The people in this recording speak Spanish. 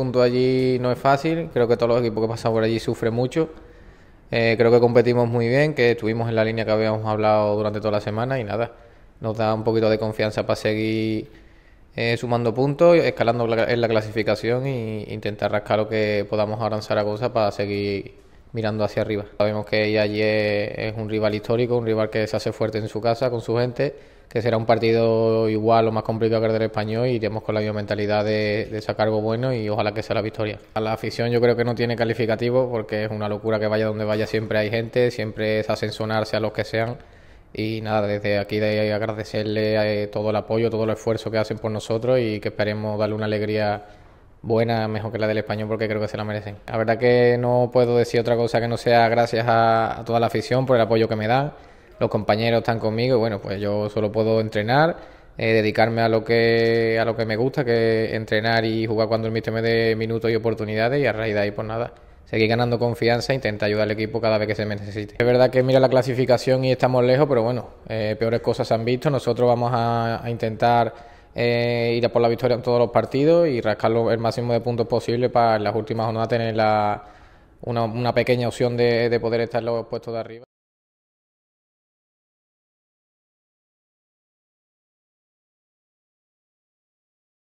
punto allí no es fácil. Creo que todos los equipos que pasan por allí sufren mucho. Eh, creo que competimos muy bien, que estuvimos en la línea que habíamos hablado durante toda la semana y nada, nos da un poquito de confianza para seguir eh, sumando puntos, escalando en la clasificación e intentar rascar lo que podamos avanzar a cosas para seguir mirando hacia arriba. Sabemos que allí es un rival histórico, un rival que se hace fuerte en su casa con su gente que será un partido igual o más complicado que el del español y iremos con la misma mentalidad de, sacar algo bueno y ojalá que sea la victoria. A la afición yo creo que no tiene calificativo porque es una locura que vaya donde vaya siempre hay gente, siempre es hacen a los que sean y nada, desde aquí de agradecerle eh, todo el apoyo, todo el esfuerzo que hacen por nosotros y que esperemos darle una alegría buena, mejor que la del español, porque creo que se la merecen. La verdad que no puedo decir otra cosa que no sea gracias a, a toda la afición por el apoyo que me dan los compañeros están conmigo y bueno, pues yo solo puedo entrenar, eh, dedicarme a lo que a lo que me gusta, que entrenar y jugar cuando el míster me dé minutos y oportunidades y a raíz de ahí pues nada. Seguir ganando confianza e intentar ayudar al equipo cada vez que se me necesite. Es verdad que mira la clasificación y estamos lejos, pero bueno, eh, peores cosas se han visto. Nosotros vamos a, intentar eh, ir a por la victoria en todos los partidos y rascar el máximo de puntos posible para en las últimas jornadas tener la, una, una, pequeña opción de, de poder estar los puestos de arriba.